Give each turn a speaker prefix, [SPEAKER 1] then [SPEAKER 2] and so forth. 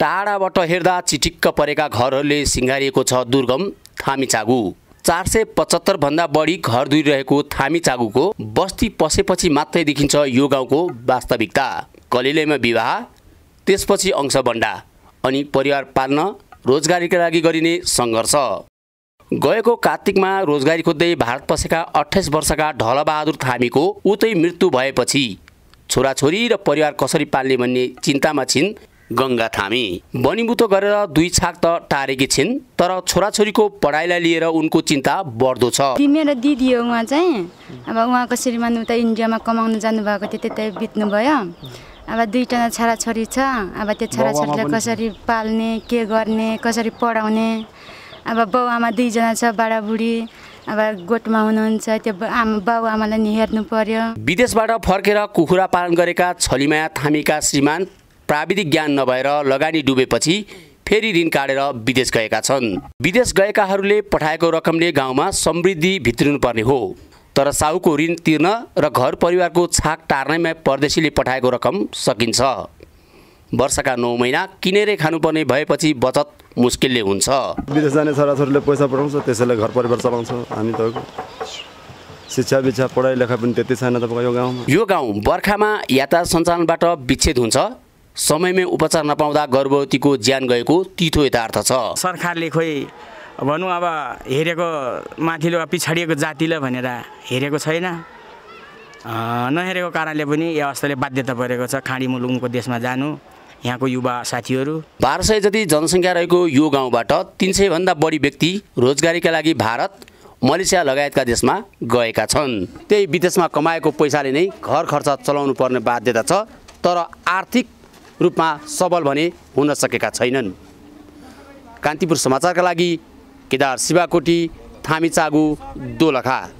[SPEAKER 1] टाढाबाट हेर्दा चिटिक्क परेका घरहरूले सिँगारिएको छ दुर्गम थामिचागु चार सय पचहत्तरभन्दा बढी घर दुरिरहेको थामिचागुको बस्ती पसेपछि मात्रै देखिन्छ यो गाउँको वास्तविकता कलिलैमा विवाह त्यसपछि अंशबन्डा अनि परिवार पाल्न रोजगारीका लागि गरिने सङ्घर्ष गएको कार्तिकमा रोजगारी खोज्दै भारत पसेका अठाइस वर्षका ढलबहादुर थामीको उतै मृत्यु भएपछि छोराछोरी र परिवार कसरी पाल्ने भन्ने चिन्तामा छिन् गङ्गा थामी बनिबुतो गरेर दुई छाक त टारेकी छिन् तर छोराछोरीको पढाइलाई लिएर उनको चिन्ता बढ्दो छ
[SPEAKER 2] मेरो दिदी हो उहाँ चाहिँ अब उहाँको श्रीमान उता इन्डियामा कमाउनु जानुभएको थियो त्यतै बित्नु भयो अब दुईजना छोराछोरी छ अब त्यो छोराछोरीलाई कसरी पाल्ने के गर्ने कसरी पढाउने अब बाउ आमा दुईजना छ बाडाबुढी अब गोठमा हुनुहुन्छ त्यो आमा बाउ आमालाई नि हेर्नु पर्यो
[SPEAKER 1] विदेशबाट फर्केर कुखुरा पालन गरेका छलीमाया थामीका श्रीमान प्राविधिक ज्ञान नभएर लगानी डुबेपछि फेरि ऋण काटेर विदेश गएका छन् विदेश गएकाहरूले पठाएको रकमले गाउँमा समृद्धि भित्रिनुपर्ने हो तर साहुको ऋण तिर्न र घर परिवारको छाक टार्नैमा परदेशीले पठाएको रकम सकिन्छ वर्षका नौ महिना किनेरै खानुपर्ने भएपछि बचत मुस्किलले हुन्छ विदेश जाने छोराछोरीले पैसा पठाउँछ त्यसैले घर परिवार चलाउँछ हामी त शिक्षा विक्षा पढाइ लेखा पनि त्यति छैन तपाईँको यो गाउँमा यो गाउँ बर्खामा यातायात सञ्चालनबाट विच्छेद हुन्छ समयमै उपचार नपाउँदा गर्भवतीको ज्यान गएको तिथो यथार्थ छ
[SPEAKER 3] सरकारले खोइ भनौँ अब हेरेको माथिल्लो पिछाडिएको जातिलाई भनेर हेरेको छैन नहेरेको कारणले पनि यो अवस्थाले बाध्यता परेको छ खाँडी मुलुङको देशमा जानु यहाँको युवा साथीहरू
[SPEAKER 1] बाह्र सय जति जनसङ्ख्या रहेको यो गाउँबाट तिन सयभन्दा बढी व्यक्ति रोजगारीका लागि भारत मलेसिया लगायतका देशमा गएका छन् त्यही विदेशमा कमाएको पैसाले नै घर खर्च चलाउनु पर्ने बाध्यता छ तर आर्थिक रूपमा सबल भने हुन सकेका छैनन् कान्तिपुर समाचारका लागि केदार शिवाकोटी
[SPEAKER 3] चागु दोलखा